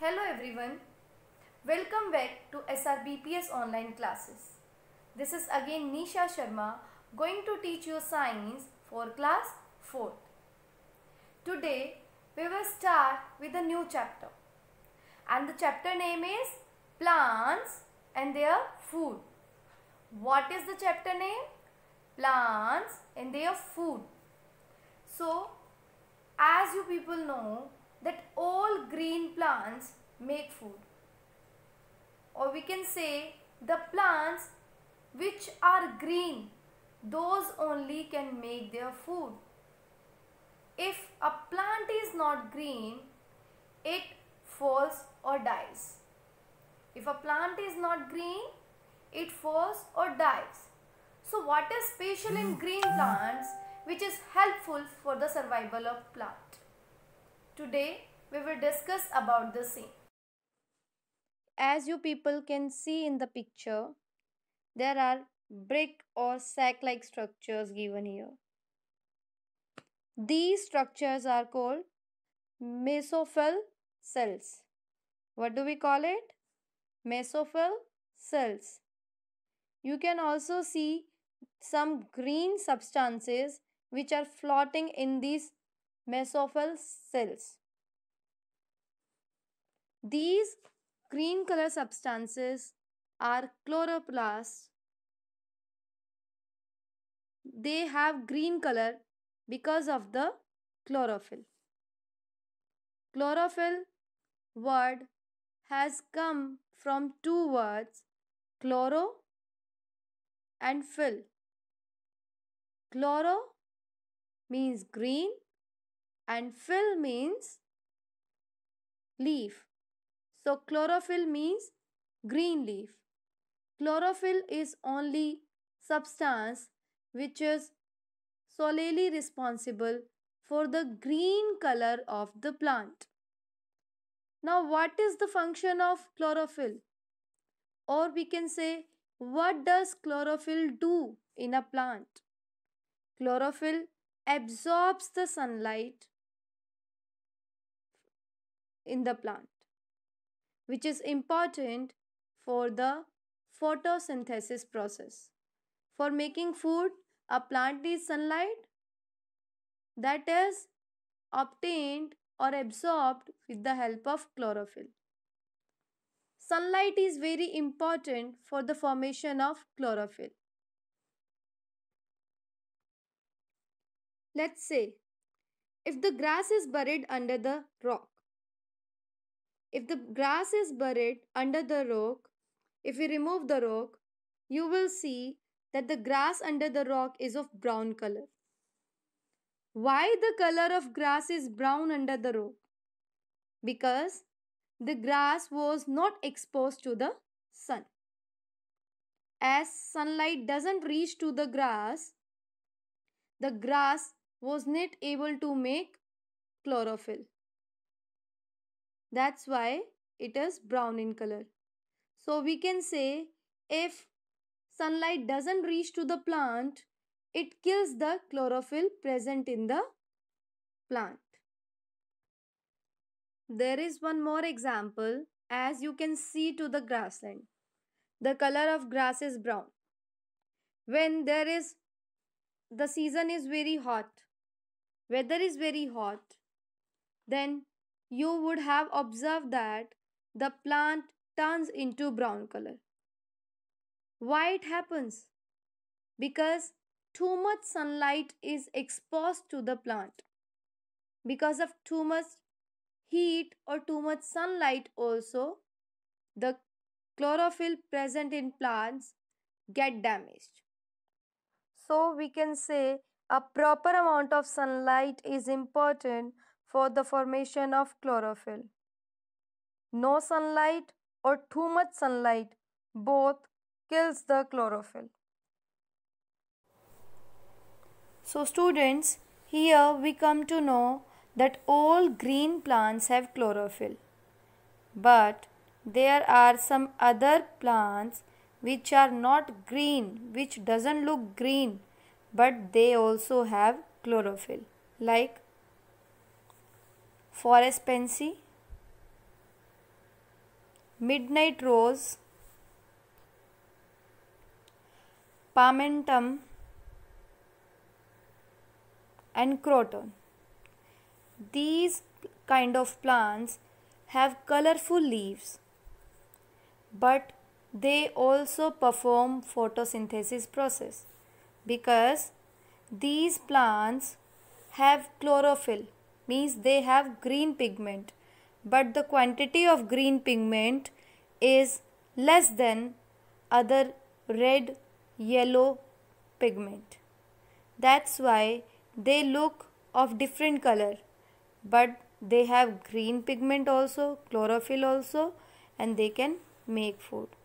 Hello everyone. Welcome back to SRBPS online classes. This is again Nisha Sharma going to teach you science for class 4. Today we will start with a new chapter. And the chapter name is Plants and their food. What is the chapter name? Plants and their food. So as you people know that all green plants make food or we can say the plants which are green those only can make their food if a plant is not green it falls or dies if a plant is not green it falls or dies so what is special in green plants which is helpful for the survival of plant Today we will discuss about the same. As you people can see in the picture, there are brick or sack-like structures given here. These structures are called mesophyll cells. What do we call it? Mesophyll cells. You can also see some green substances which are floating in these mesophyll cells. These green color substances are chloroplasts. They have green color because of the chlorophyll. Chlorophyll word has come from two words chloro and phyll. Chloro means green and fill means leaf. So chlorophyll means green leaf. Chlorophyll is only substance which is solely responsible for the green color of the plant. Now what is the function of chlorophyll? Or we can say what does chlorophyll do in a plant? Chlorophyll absorbs the sunlight in the plant, which is important for the photosynthesis process. For making food, a plant needs sunlight that is obtained or absorbed with the help of chlorophyll. Sunlight is very important for the formation of chlorophyll. Let's say if the grass is buried under the rock, if the grass is buried under the rock, if we remove the rock, you will see that the grass under the rock is of brown color. Why the color of grass is brown under the rock? Because the grass was not exposed to the sun. As sunlight doesn't reach to the grass, the grass was not able to make chlorophyll. That's why it is brown in color. So we can say if sunlight doesn't reach to the plant, it kills the chlorophyll present in the plant. There is one more example as you can see to the grassland. The color of grass is brown. When there is the season is very hot, weather is very hot, then you would have observed that the plant turns into brown color. Why it happens? Because too much sunlight is exposed to the plant. Because of too much heat or too much sunlight also, the chlorophyll present in plants get damaged. So we can say a proper amount of sunlight is important for the formation of chlorophyll. No sunlight or too much sunlight both kills the chlorophyll. So students, here we come to know that all green plants have chlorophyll. But there are some other plants which are not green, which doesn't look green, but they also have chlorophyll like Forest Pansy, Midnight Rose, Pamentum, and Croton. These kind of plants have colorful leaves, but they also perform photosynthesis process because these plants have chlorophyll means they have green pigment but the quantity of green pigment is less than other red yellow pigment that's why they look of different color but they have green pigment also chlorophyll also and they can make food